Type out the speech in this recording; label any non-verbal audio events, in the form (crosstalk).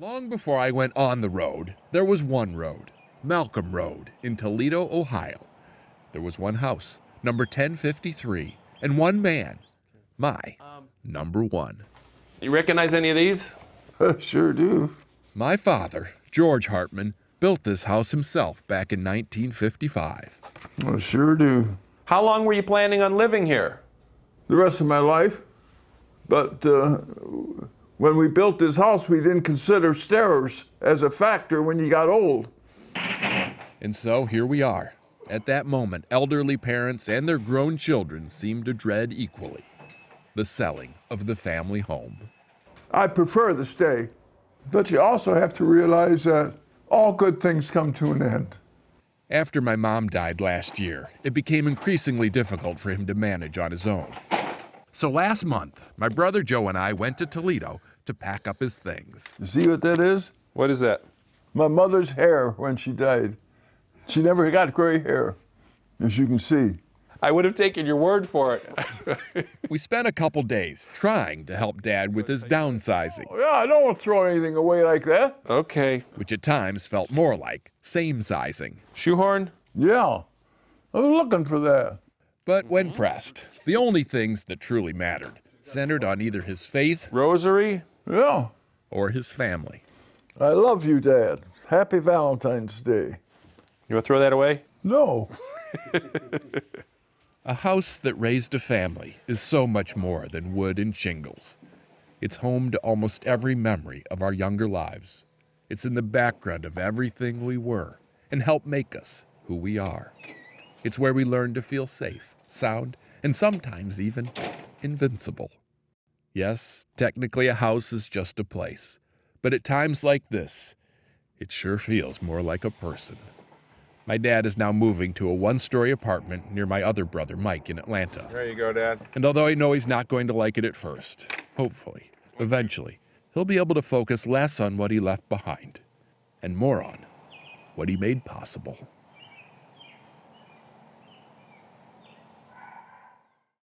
Long before I went on the road, there was one road, Malcolm Road, in Toledo, Ohio. There was one house, number 1053, and one man, my number one. You recognize any of these? (laughs) sure do. My father, George Hartman, built this house himself back in 1955. I sure do. How long were you planning on living here? The rest of my life. But uh, when we built this house, we didn't consider stairs as a factor when you got old. And so here we are. At that moment, elderly parents and their grown children seem to dread equally the selling of the family home. I prefer to stay, but you also have to realize that all good things come to an end. After my mom died last year, it became increasingly difficult for him to manage on his own. So last month, my brother Joe and I went to Toledo to pack up his things. You see what that is? What is that? My mother's hair when she died. She never got gray hair, as you can see. I would have taken your word for it. we spent a couple days trying to help Dad with his downsizing. Oh, yeah, I don't want to throw anything away like that. Okay. Which at times felt more like same sizing. Shoehorn? Yeah. I was looking for that. But when pressed, the only things that truly mattered centered on either his faith, rosary, yeah, or his family. I love you, Dad. Happy Valentine's Day. You want to throw that away? No. (laughs) a house that raised a family is so much more than wood and shingles. It's home to almost every memory of our younger lives. It's in the background of everything we were and helped make us who we are. It's where we learn to feel safe, sound, and sometimes even invincible. Yes, technically a house is just a place, but at times like this, it sure feels more like a person. My dad is now moving to a one story apartment near my other brother, Mike, in Atlanta. There you go, Dad. And although I know he's not going to like it at first, hopefully, eventually, he'll be able to focus less on what he left behind and more on what he made possible.